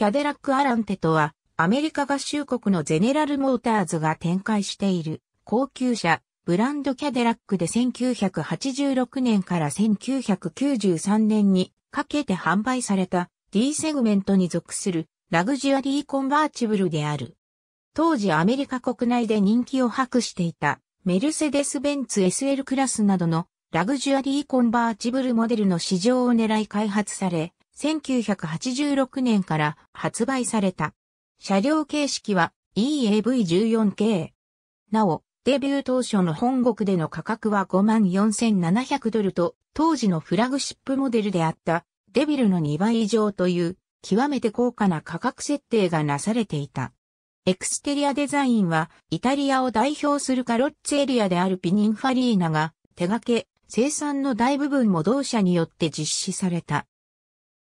キャデラック・アランテとは、アメリカ合衆国のゼネラル・モーターズが展開している高級車、ブランドキャデラックで1986年から1993年にかけて販売された D セグメントに属するラグジュアリーコンバーチブルである。当時アメリカ国内で人気を博していたメルセデス・ベンツ SL クラスなどのラグジュアリーコンバーチブルモデルの市場を狙い開発され、1986年から発売された。車両形式は EAV14 系。なお、デビュー当初の本国での価格は54,700ドルと、当時のフラグシップモデルであったデビルの2倍以上という、極めて高価な価格設定がなされていた。エクステリアデザインは、イタリアを代表するカロッツエリアであるピニンファリーナが手掛け、生産の大部分も同社によって実施された。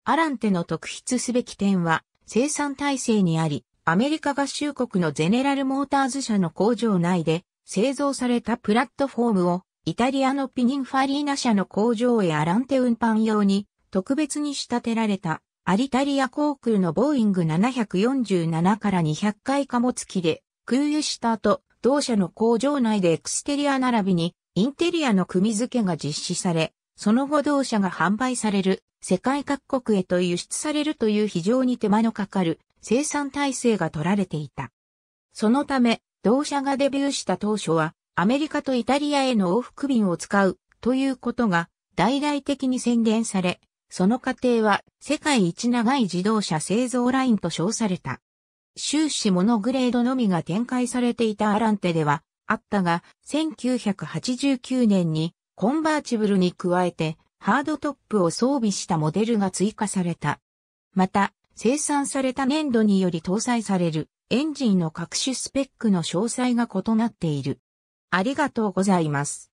アランテの特筆すべき点は生産体制にあり、アメリカ合衆国のゼネラルモーターズ社の工場内で製造されたプラットフォームをイタリアのピニンファリーナ社の工場へアランテ運搬用に特別に仕立てられたアリタリア航空のボーイング747から200回貨物機で空輸した後、同社の工場内でエクステリア並びにインテリアの組付けが実施され、その後同社が販売される世界各国へと輸出されるという非常に手間のかかる生産体制が取られていた。そのため、同社がデビューした当初は、アメリカとイタリアへの往復便を使うということが大々的に宣言され、その過程は世界一長い自動車製造ラインと称された。終始モノグレードのみが展開されていたアランテではあったが、1989年にコンバーチブルに加えてハードトップを装備したモデルが追加された。また、生産された粘土により搭載されるエンジンの各種スペックの詳細が異なっている。ありがとうございます。